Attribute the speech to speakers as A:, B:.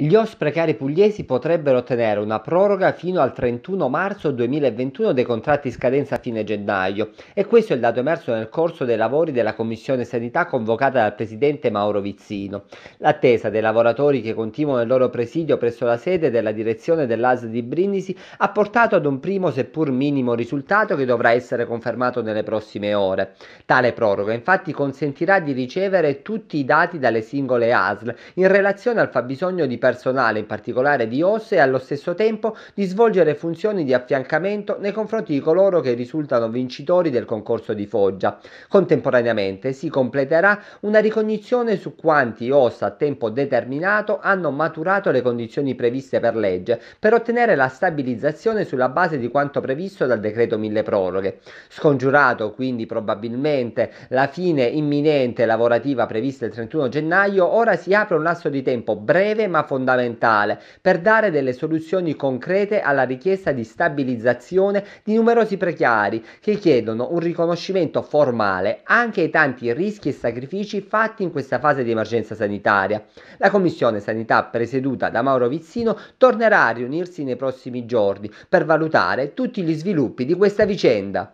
A: Gli osprecari pugliesi potrebbero ottenere una proroga fino al 31 marzo 2021 dei contratti scadenza a fine gennaio e questo è il dato emerso nel corso dei lavori della Commissione Sanità convocata dal Presidente Mauro Vizzino. L'attesa dei lavoratori che continuano il loro presidio presso la sede della direzione dell'AS di Brindisi ha portato ad un primo seppur minimo risultato che dovrà essere confermato nelle prossime ore. Tale proroga infatti consentirà di ricevere tutti i dati dalle singole ASL in relazione al fabbisogno di personale personale, in particolare di OSS, e allo stesso tempo di svolgere funzioni di affiancamento nei confronti di coloro che risultano vincitori del concorso di Foggia. Contemporaneamente si completerà una ricognizione su quanti OSS a tempo determinato hanno maturato le condizioni previste per legge per ottenere la stabilizzazione sulla base di quanto previsto dal decreto mille proroghe. Scongiurato quindi probabilmente la fine imminente lavorativa prevista il 31 gennaio, ora si apre un lasso di tempo breve ma fondamentale fondamentale per dare delle soluzioni concrete alla richiesta di stabilizzazione di numerosi precari che chiedono un riconoscimento formale anche ai tanti rischi e sacrifici fatti in questa fase di emergenza sanitaria. La Commissione Sanità presieduta da Mauro Vizzino tornerà a riunirsi nei prossimi giorni per valutare tutti gli sviluppi di questa vicenda.